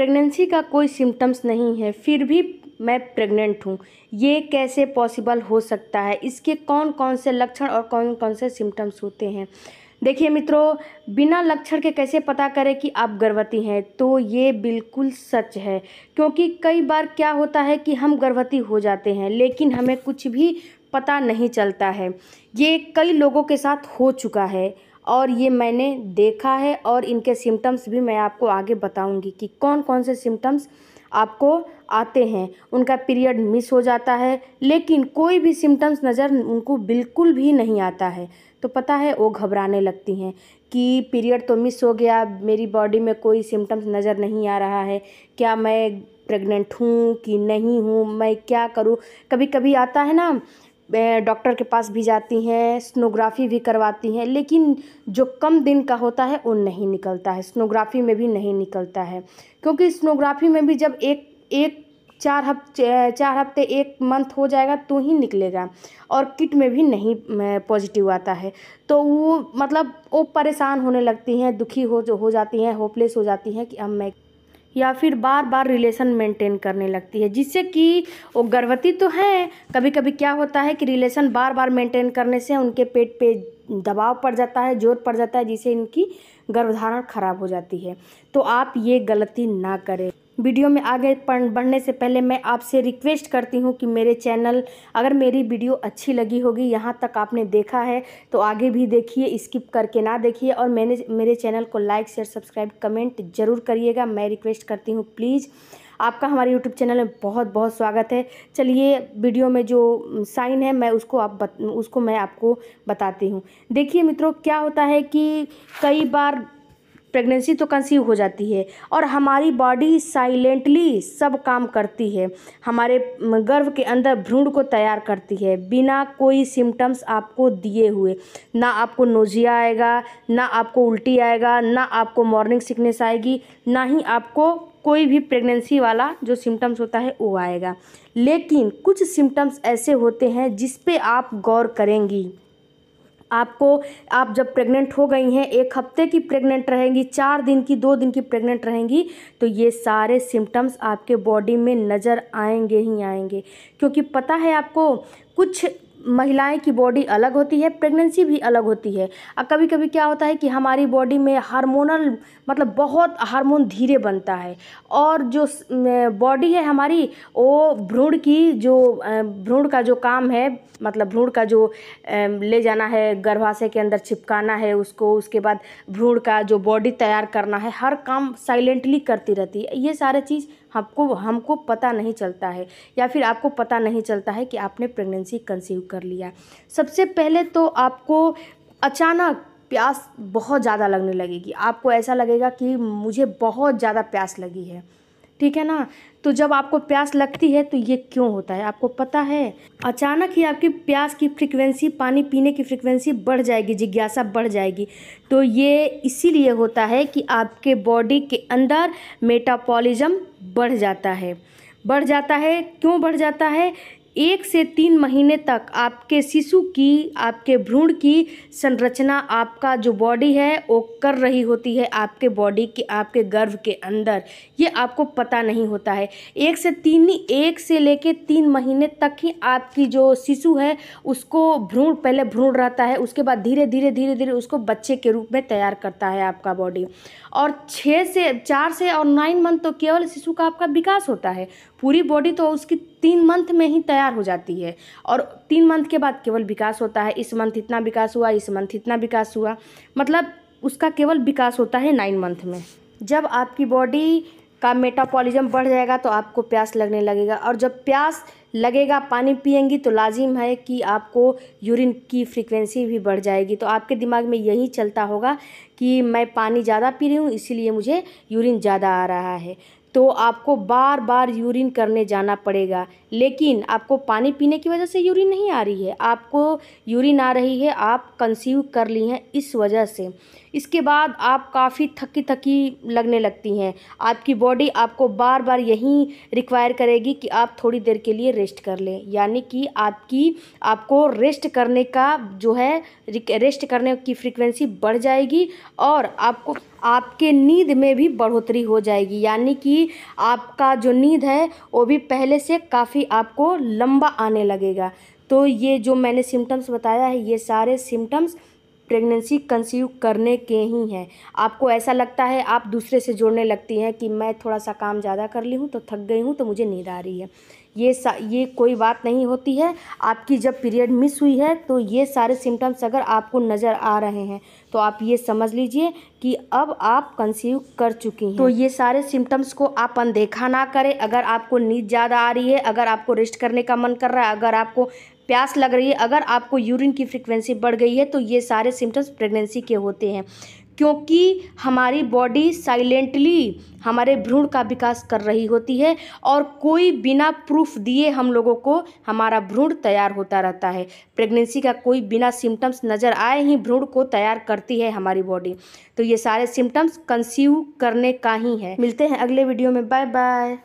pregnancy का कोई symptoms नहीं है फिर भी मैं प्रेग्नेंट हूँ ये कैसे पॉसिबल हो सकता है इसके कौन कौन से लक्षण और कौन कौन से सिम्टम्स होते हैं देखिए मित्रों बिना लक्षण के कैसे पता करें कि आप गर्भवती हैं तो ये बिल्कुल सच है क्योंकि कई बार क्या होता है कि हम गर्भवती हो जाते हैं लेकिन हमें कुछ भी पता नहीं चलता है ये कई लोगों के साथ हो चुका है और ये मैंने देखा है और इनके सिम्टम्स भी मैं आपको आगे बताऊंगी कि कौन कौन से सिम्टम्स आपको आते हैं उनका पीरियड मिस हो जाता है लेकिन कोई भी सिम्टम्स नज़र उनको बिल्कुल भी नहीं आता है तो पता है वो घबराने लगती हैं कि पीरियड तो मिस हो गया मेरी बॉडी में कोई सिम्टम्स नज़र नहीं आ रहा है क्या मैं प्रेग्नेंट हूँ कि नहीं हूँ मैं क्या करूँ कभी कभी आता है ना डॉक्टर के पास भी जाती हैं स्नोग्राफ़ी भी करवाती हैं लेकिन जो कम दिन का होता है वो नहीं निकलता है स्नोग्राफ़ी में भी नहीं निकलता है क्योंकि स्नोग्राफ़ी में भी जब एक एक चार हफ्ते चार हफ्ते एक मंथ हो जाएगा तो ही निकलेगा और किट में भी नहीं पॉजिटिव आता है तो वो मतलब वो परेशान होने लगती हैं दुखी हो जो हो जाती हैं होपलेस हो जाती हैं कि अब मैं या फिर बार बार रिलेशन मेंटेन करने लगती है जिससे कि वो गर्भवती तो हैं कभी कभी क्या होता है कि रिलेशन बार बार मेंटेन करने से उनके पेट पे दबाव पड़ जाता है जोर पड़ जाता है जिससे इनकी गर्भधारण खराब हो जाती है तो आप ये गलती ना करें वीडियो में आगे बढ़ने से पहले मैं आपसे रिक्वेस्ट करती हूँ कि मेरे चैनल अगर मेरी वीडियो अच्छी लगी होगी यहाँ तक आपने देखा है तो आगे भी देखिए स्किप करके ना देखिए और मैंने मेरे चैनल को लाइक शेयर सब्सक्राइब कमेंट ज़रूर करिएगा मैं रिक्वेस्ट करती हूँ प्लीज़ आपका हमारे यूट्यूब चैनल में बहुत बहुत स्वागत है चलिए वीडियो में जो साइन है मैं उसको आप बत, उसको मैं आपको बताती हूँ देखिए मित्रों क्या होता है कि कई बार प्रेगनेंसी तो कंसीव हो जाती है और हमारी बॉडी साइलेंटली सब काम करती है हमारे गर्भ के अंदर भ्रूण को तैयार करती है बिना कोई सिम्टम्स आपको दिए हुए ना आपको नोजिया आएगा ना आपको उल्टी आएगा ना आपको मॉर्निंग सिकनेस आएगी ना ही आपको कोई भी प्रेगनेंसी वाला जो सिम्टम्स होता है वो आएगा लेकिन कुछ सिम्टम्स ऐसे होते हैं जिसपे आप गौर करेंगी आपको आप जब प्रेग्नेंट हो गई हैं एक हफ्ते की प्रेग्नेंट रहेंगी चार दिन की दो दिन की प्रेग्नेंट रहेंगी तो ये सारे सिम्टम्स आपके बॉडी में नज़र आएंगे ही आएंगे क्योंकि पता है आपको कुछ महिलाएं की बॉडी अलग होती है प्रेगनेंसी भी अलग होती है और कभी कभी क्या होता है कि हमारी बॉडी में हार्मोनल मतलब बहुत हार्मोन धीरे बनता है और जो बॉडी है हमारी वो भ्रूण की जो भ्रूण का जो काम है मतलब भ्रूण का जो ले जाना है गर्भाशय के अंदर चिपकाना है उसको उसके बाद भ्रूण का जो बॉडी तैयार करना है हर काम साइलेंटली करती रहती है ये सारे चीज़ हमको हमको पता नहीं चलता है या फिर आपको पता नहीं चलता है कि आपने प्रेगनेंसी कंसीव कर लिया सबसे पहले तो आपको अचानक प्यास बहुत ज़्यादा लगने लगेगी आपको ऐसा लगेगा कि मुझे बहुत ज़्यादा प्यास लगी है ठीक है ना तो जब आपको प्यास लगती है तो ये क्यों होता है आपको पता है अचानक ही आपकी प्यास की फ्रिक्वेंसी पानी पीने की फ्रिक्वेंसी बढ़ जाएगी जिज्ञासा बढ़ जाएगी तो ये इसीलिए होता है कि आपके बॉडी के अंदर मेटाबॉलिज्म बढ़ जाता है बढ़ जाता है क्यों बढ़ जाता है एक से तीन महीने तक आपके शिशु की आपके भ्रूण की संरचना आपका जो बॉडी है वो कर रही होती है आपके बॉडी के आपके गर्भ के अंदर ये आपको पता नहीं होता है एक से तीन एक से लेके तीन महीने तक ही आपकी जो शिशु है उसको भ्रूण पहले भ्रूण रहता है उसके बाद धीरे धीरे धीरे धीरे उसको बच्चे के रूप में तैयार करता है आपका बॉडी और छः से चार से और नाइन मंथ तो केवल शिशु का आपका विकास होता है पूरी बॉडी तो उसकी तीन मंथ में ही तैयार हो जाती है और तीन मंथ के बाद केवल विकास होता है इस मंथ इतना विकास हुआ इस मंथ इतना विकास हुआ मतलब उसका केवल विकास होता है नाइन मंथ में जब आपकी बॉडी का मेटाबॉलिज्म बढ़ जाएगा तो आपको प्यास लगने लगेगा और जब प्यास लगेगा पानी पियेंगी तो लाजिम है कि आपको यूरिन की फ्रीक्वेंसी भी बढ़ जाएगी तो आपके दिमाग में यही चलता होगा कि मैं पानी ज़्यादा पी रही हूँ इसीलिए मुझे यूरिन ज़्यादा आ रहा है तो आपको बार बार यूरिन करने जाना पड़ेगा लेकिन आपको पानी पीने की वजह से यूरिन नहीं आ रही है आपको यूरिन आ रही है आप कंसीव कर ली हैं इस वजह से इसके बाद आप काफ़ी थकी थकी लगने लगती हैं आपकी बॉडी आपको बार बार यही रिक्वायर करेगी कि आप थोड़ी देर के लिए रेस्ट कर लें यानी कि आपकी आपको रेस्ट करने का जो है रेस्ट करने की फ्रिक्वेंसी बढ़ जाएगी और आपको आपके नींद में भी बढ़ोतरी हो जाएगी यानी कि भी आपका जो नींद है वो भी पहले से काफ़ी आपको लंबा आने लगेगा तो ये जो मैंने सिम्टम्स बताया है ये सारे सिम्टम्स प्रेगनेंसी कंसीव करने के ही हैं आपको ऐसा लगता है आप दूसरे से जोड़ने लगती हैं कि मैं थोड़ा सा काम ज़्यादा कर ली हूँ तो थक गई हूँ तो मुझे नींद आ रही है ये सा ये कोई बात नहीं होती है आपकी जब पीरियड मिस हुई है तो ये सारे सिम्टम्स अगर आपको नज़र आ रहे हैं तो आप ये समझ लीजिए कि अब आप कंसीव कर चुकी हैं तो ये सारे सिम्टम्स को आप अनदेखा ना करें अगर आपको नींद ज़्यादा आ रही है अगर आपको रेस्ट करने का मन कर रहा है अगर आपको प्यास लग रही है अगर आपको यूरिन की फ्रिक्वेंसी बढ़ गई है तो ये सारे सिम्टम्स प्रेगनेंसी के होते हैं क्योंकि हमारी बॉडी साइलेंटली हमारे भ्रूण का विकास कर रही होती है और कोई बिना प्रूफ दिए हम लोगों को हमारा भ्रूण तैयार होता रहता है प्रेगनेंसी का कोई बिना सिम्टम्स नज़र आए ही भ्रूण को तैयार करती है हमारी बॉडी तो ये सारे सिम्टम्स कंसीव करने का ही है मिलते हैं अगले वीडियो में बाय बाय